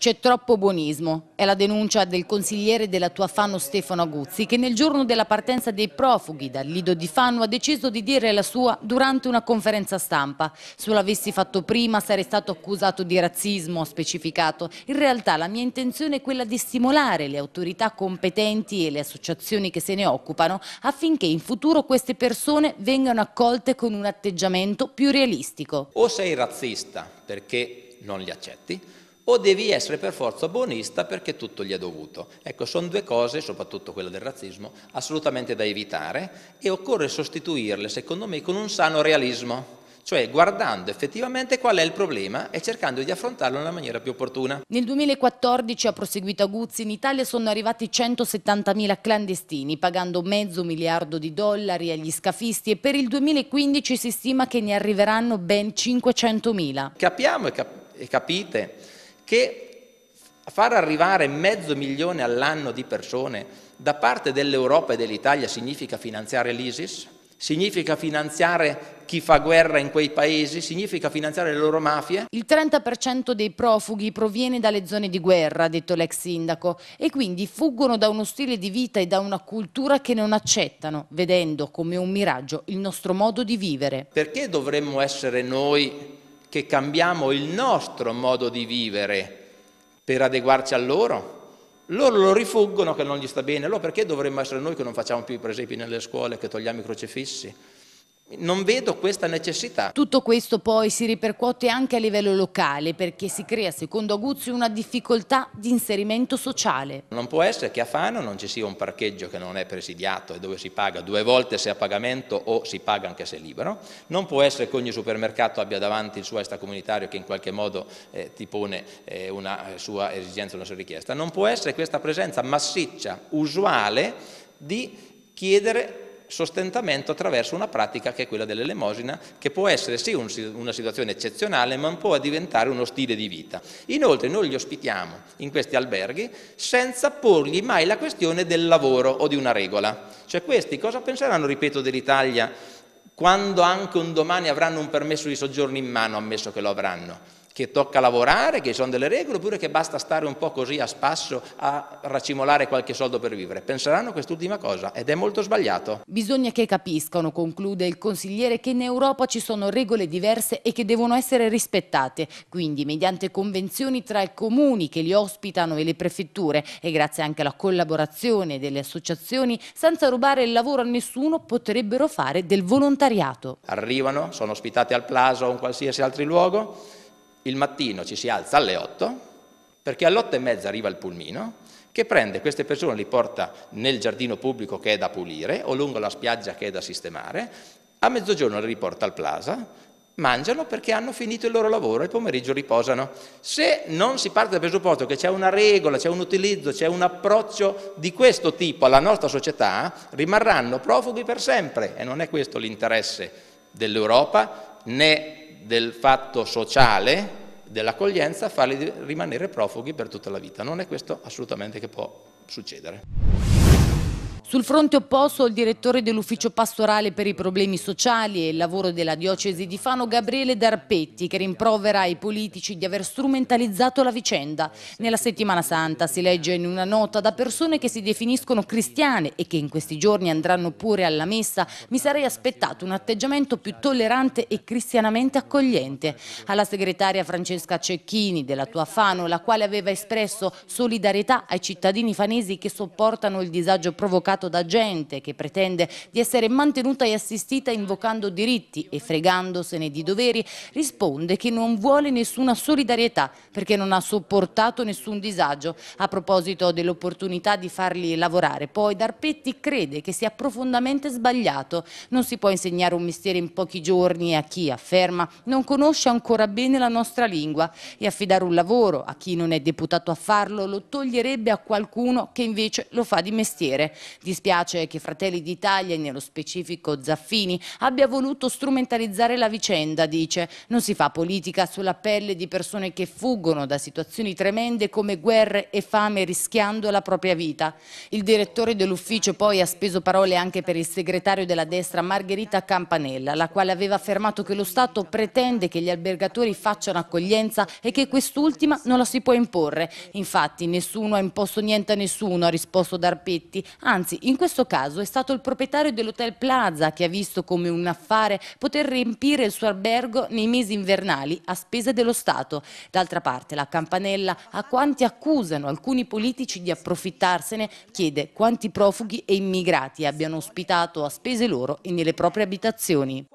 C'è troppo buonismo. È la denuncia del consigliere della tua Fano Stefano Aguzzi che nel giorno della partenza dei profughi dal Lido di Fano ha deciso di dire la sua durante una conferenza stampa. Se l'avessi fatto prima sarei stato accusato di razzismo, ha specificato. In realtà la mia intenzione è quella di stimolare le autorità competenti e le associazioni che se ne occupano affinché in futuro queste persone vengano accolte con un atteggiamento più realistico. O sei razzista perché non li accetti o devi essere per forza buonista perché tutto gli è dovuto. Ecco, sono due cose, soprattutto quella del razzismo, assolutamente da evitare e occorre sostituirle, secondo me, con un sano realismo cioè guardando effettivamente qual è il problema e cercando di affrontarlo nella maniera più opportuna. Nel 2014, ha proseguito Guzzi, in Italia sono arrivati 170.000 clandestini, pagando mezzo miliardo di dollari agli scafisti e per il 2015 si stima che ne arriveranno ben 500.000. Capiamo e, cap e capite che far arrivare mezzo milione all'anno di persone da parte dell'Europa e dell'Italia significa finanziare l'ISIS, significa finanziare chi fa guerra in quei paesi, significa finanziare le loro mafie. Il 30% dei profughi proviene dalle zone di guerra, ha detto l'ex sindaco, e quindi fuggono da uno stile di vita e da una cultura che non accettano, vedendo come un miraggio il nostro modo di vivere. Perché dovremmo essere noi che cambiamo il nostro modo di vivere per adeguarci a loro? Loro lo rifuggono che non gli sta bene, allora perché dovremmo essere noi che non facciamo più i esempio nelle scuole, che togliamo i crocefissi? Non vedo questa necessità. Tutto questo poi si ripercuote anche a livello locale perché si crea, secondo Aguzzi, una difficoltà di inserimento sociale. Non può essere che a Fano non ci sia un parcheggio che non è presidiato e dove si paga due volte se a pagamento o si paga anche se libero. Non può essere che ogni supermercato abbia davanti il suo extracomunitario che in qualche modo eh, ti pone eh, una sua esigenza, una sua richiesta. Non può essere questa presenza massiccia, usuale di chiedere sostentamento attraverso una pratica che è quella dell'elemosina, che può essere sì una situazione eccezionale, ma può diventare uno stile di vita. Inoltre noi li ospitiamo in questi alberghi senza porgli mai la questione del lavoro o di una regola. Cioè questi cosa penseranno, ripeto, dell'Italia quando anche un domani avranno un permesso di soggiorno in mano, ammesso che lo avranno? che tocca lavorare, che ci sono delle regole, oppure che basta stare un po' così a spasso a racimolare qualche soldo per vivere. Penseranno quest'ultima cosa ed è molto sbagliato. Bisogna che capiscano, conclude il consigliere, che in Europa ci sono regole diverse e che devono essere rispettate, quindi mediante convenzioni tra i comuni che li ospitano e le prefetture e grazie anche alla collaborazione delle associazioni, senza rubare il lavoro a nessuno potrebbero fare del volontariato. Arrivano, sono ospitati al Plaza o in qualsiasi altro luogo, il mattino ci si alza alle 8, perché alle 8 e mezza arriva il pulmino, che prende queste persone, li porta nel giardino pubblico che è da pulire o lungo la spiaggia che è da sistemare, a mezzogiorno li riporta al plaza, mangiano perché hanno finito il loro lavoro e il pomeriggio riposano. Se non si parte dal presupposto che c'è una regola, c'è un utilizzo, c'è un approccio di questo tipo alla nostra società, rimarranno profughi per sempre e non è questo l'interesse dell'Europa né del fatto sociale dell'accoglienza farli rimanere profughi per tutta la vita. Non è questo assolutamente che può succedere. Sul fronte opposto il direttore dell'ufficio pastorale per i problemi sociali e il lavoro della diocesi di Fano Gabriele Darpetti che rimprovera i politici di aver strumentalizzato la vicenda. Nella settimana santa si legge in una nota da persone che si definiscono cristiane e che in questi giorni andranno pure alla messa mi sarei aspettato un atteggiamento più tollerante e cristianamente accogliente. Alla segretaria Francesca Cecchini della tua Fano la quale aveva espresso solidarietà ai cittadini fanesi che sopportano il disagio provocato fregato da gente che pretende di essere mantenuta e assistita invocando diritti e fregandosene di doveri, risponde che non vuole nessuna solidarietà perché non ha sopportato nessun disagio. A proposito dell'opportunità di farli lavorare, poi Darpetti crede che sia profondamente sbagliato. Non si può insegnare un mestiere in pochi giorni a chi, afferma, non conosce ancora bene la nostra lingua e affidare un lavoro a chi non è deputato a farlo lo toglierebbe a qualcuno che invece lo fa di mestiere. Di Dispiace che Fratelli d'Italia, e nello specifico Zaffini, abbia voluto strumentalizzare la vicenda, dice. Non si fa politica sulla pelle di persone che fuggono da situazioni tremende come guerre e fame rischiando la propria vita. Il direttore dell'ufficio poi ha speso parole anche per il segretario della destra Margherita Campanella, la quale aveva affermato che lo Stato pretende che gli albergatori facciano accoglienza e che quest'ultima non la si può imporre. Infatti nessuno ha imposto niente a nessuno, ha risposto Darpetti, anzi Anzi, in questo caso è stato il proprietario dell'Hotel Plaza che ha visto come un affare poter riempire il suo albergo nei mesi invernali a spese dello Stato. D'altra parte, la campanella a quanti accusano alcuni politici di approfittarsene chiede quanti profughi e immigrati abbiano ospitato a spese loro e nelle proprie abitazioni.